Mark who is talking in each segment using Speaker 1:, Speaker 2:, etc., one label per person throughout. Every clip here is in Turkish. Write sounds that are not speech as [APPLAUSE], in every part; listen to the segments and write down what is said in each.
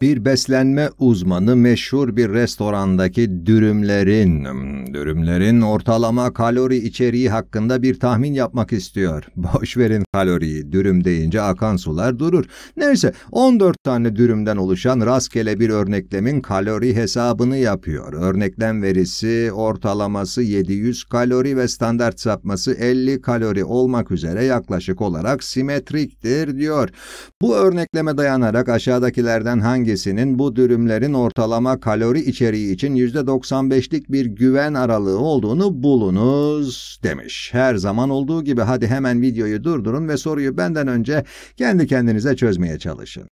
Speaker 1: Bir beslenme uzmanı meşhur bir restorandaki dürümlerin, dürümlerin ortalama kalori içeriği hakkında bir tahmin yapmak istiyor. [LAUGHS] Boş verin kaloriyi, dürüm deyince akan sular durur. Neyse 14 tane dürümden oluşan rastgele bir örneklemin kalori hesabını yapıyor. Örneklem verisi ortalaması 700 kalori ve standart sapması 50 kalori olmak üzere yaklaşık olarak simetriktir diyor. Bu örnekleme dayanarak aşağıdakilerden hangi hangisinin bu dürümlerin ortalama kalori içeriği için %95'lik bir güven aralığı olduğunu bulunuz demiş. Her zaman olduğu gibi hadi hemen videoyu durdurun ve soruyu benden önce kendi kendinize çözmeye çalışın.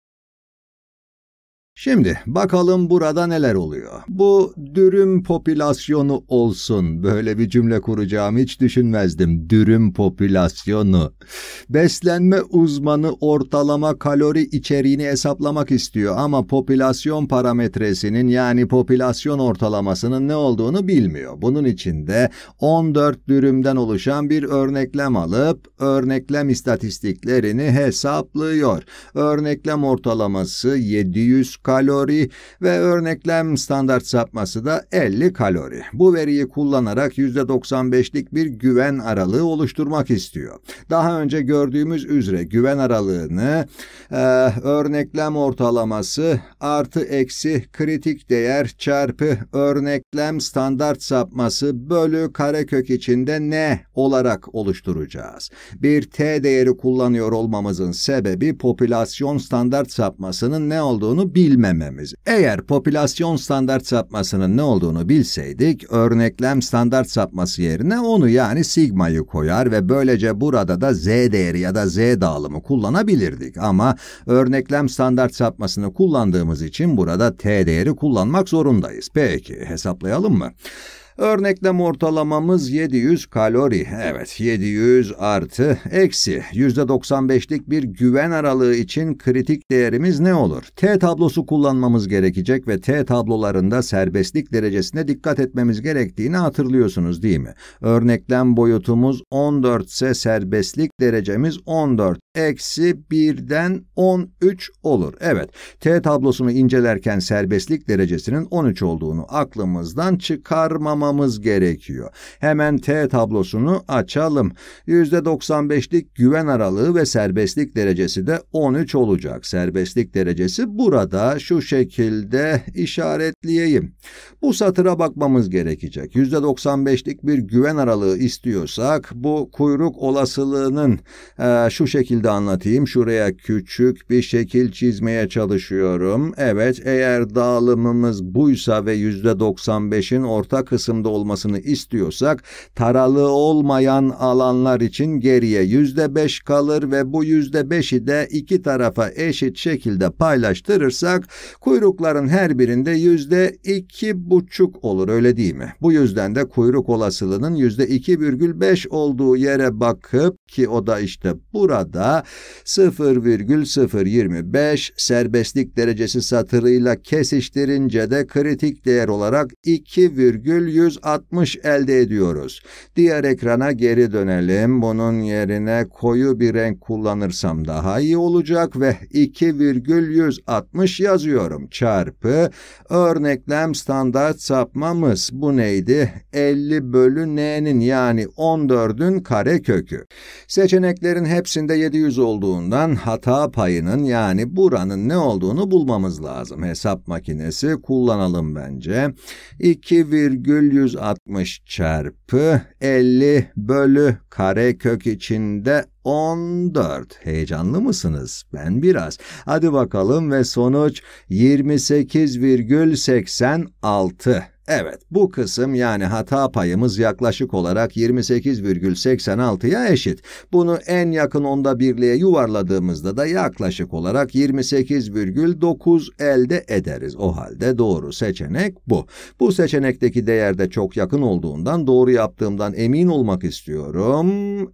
Speaker 1: Şimdi bakalım burada neler oluyor. Bu dürüm popülasyonu olsun. Böyle bir cümle kuracağımı hiç düşünmezdim. Dürüm popülasyonu. Beslenme uzmanı ortalama kalori içeriğini hesaplamak istiyor ama popülasyon parametresinin yani popülasyon ortalamasının ne olduğunu bilmiyor. Bunun için de 14 dürümden oluşan bir örneklem alıp örneklem istatistiklerini hesaplıyor. Örneklem ortalaması 700 kalori kalori ve örneklem standart sapması da 50 kalori. Bu veriyi kullanarak %95'lik bir güven aralığı oluşturmak istiyor. Daha önce gördüğümüz üzere güven aralığını e, örneklem ortalaması artı eksi kritik değer çarpı örneklem standart sapması bölü karekök içinde n olarak oluşturacağız. Bir t değeri kullanıyor olmamızın sebebi popülasyon standart sapmasının ne olduğunu bilmiyoruz bilmememiz. Eğer popülasyon standart sapmasının ne olduğunu bilseydik, örneklem standart sapması yerine onu yani sigmayı koyar ve böylece burada da z değeri ya da z dağılımı kullanabilirdik. Ama örneklem standart sapmasını kullandığımız için burada t değeri kullanmak zorundayız. Peki, hesaplayalım mı? Örneklem ortalamamız 700 kalori. Evet 700 artı eksi %95'lik bir güven aralığı için kritik değerimiz ne olur? T tablosu kullanmamız gerekecek ve T tablolarında serbestlik derecesine dikkat etmemiz gerektiğini hatırlıyorsunuz değil mi? Örneklem boyutumuz 14 ise serbestlik derecemiz 14 eksi 1'den 13 olur. Evet, T tablosunu incelerken serbestlik derecesinin 13 olduğunu aklımızdan çıkarmamamız gerekiyor. Hemen T tablosunu açalım. %95'lik güven aralığı ve serbestlik derecesi de 13 olacak. Serbestlik derecesi burada şu şekilde işaretleyeyim. Bu satıra bakmamız gerekecek. %95'lik bir güven aralığı istiyorsak bu kuyruk olasılığının e, şu şekilde şekilde anlatayım. Şuraya küçük bir şekil çizmeye çalışıyorum. Evet eğer dağılımımız buysa ve %95'in orta kısımda olmasını istiyorsak taralı olmayan alanlar için geriye %5 kalır ve bu %5'i de iki tarafa eşit şekilde paylaştırırsak kuyrukların her birinde %2,5 olur öyle değil mi? Bu yüzden de kuyruk olasılığının %2,5 olduğu yere bakıp ki o da işte burada 0,025 serbestlik derecesi satırıyla kesiştirince de kritik değer olarak 2,160 elde ediyoruz. Diğer ekrana geri dönelim. Bunun yerine koyu bir renk kullanırsam daha iyi olacak ve 2,160 yazıyorum. Çarpı örneklem standart sapmamız bu neydi? 50 bölü n'nin yani 14'ün kare kökü. Seçeneklerin hepsinde 700 100 olduğundan hata payının yani buranın ne olduğunu bulmamız lazım. Hesap makinesi kullanalım bence. 2,160 çarpı 50 bölü kare kök içinde 14. Heyecanlı mısınız? Ben biraz. Hadi bakalım ve sonuç 28,86. Evet, bu kısım yani hata payımız yaklaşık olarak 28,86'ya eşit. Bunu en yakın onda birliğe yuvarladığımızda da yaklaşık olarak 28,9 elde ederiz. O halde doğru seçenek bu. Bu seçenekteki değer de çok yakın olduğundan doğru yaptığımdan emin olmak istiyorum.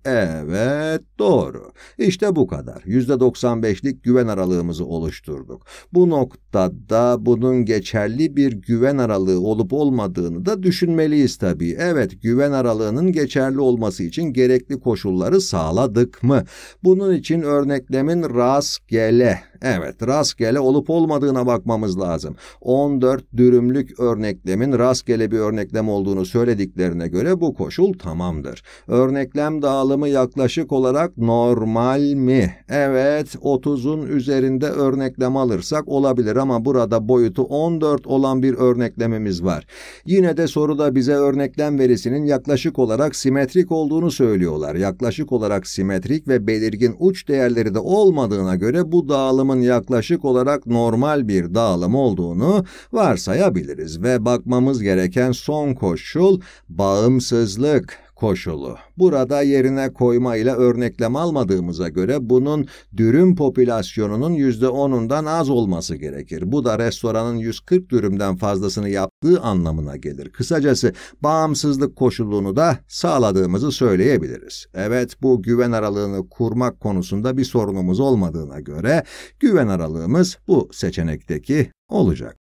Speaker 1: Evet, doğru. İşte bu kadar. %95'lik güven aralığımızı oluşturduk. Bu noktada bunun geçerli bir güven aralığı olup olmadığını olmadığını da düşünmeliyiz tabii. Evet, güven aralığının geçerli olması için gerekli koşulları sağladık mı? Bunun için örneklemin rastgele Evet, rastgele olup olmadığına bakmamız lazım. 14 dürümlük örneklemin rastgele bir örneklem olduğunu söylediklerine göre bu koşul tamamdır. Örneklem dağılımı yaklaşık olarak normal mi? Evet, 30'un üzerinde örneklem alırsak olabilir ama burada boyutu 14 olan bir örneklemimiz var. Yine de soruda bize örneklem verisinin yaklaşık olarak simetrik olduğunu söylüyorlar. Yaklaşık olarak simetrik ve belirgin uç değerleri de olmadığına göre bu dağılım dağılımın yaklaşık olarak normal bir dağılım olduğunu varsayabiliriz ve bakmamız gereken son koşul bağımsızlık koşulu. Burada yerine koyma ile örneklem almadığımıza göre bunun dürüm popülasyonunun %10'undan az olması gerekir. Bu da restoranın 140 dürümden fazlasını yaptığı anlamına gelir. Kısacası bağımsızlık koşulunu da sağladığımızı söyleyebiliriz. Evet bu güven aralığını kurmak konusunda bir sorunumuz olmadığına göre güven aralığımız bu seçenekteki olacak.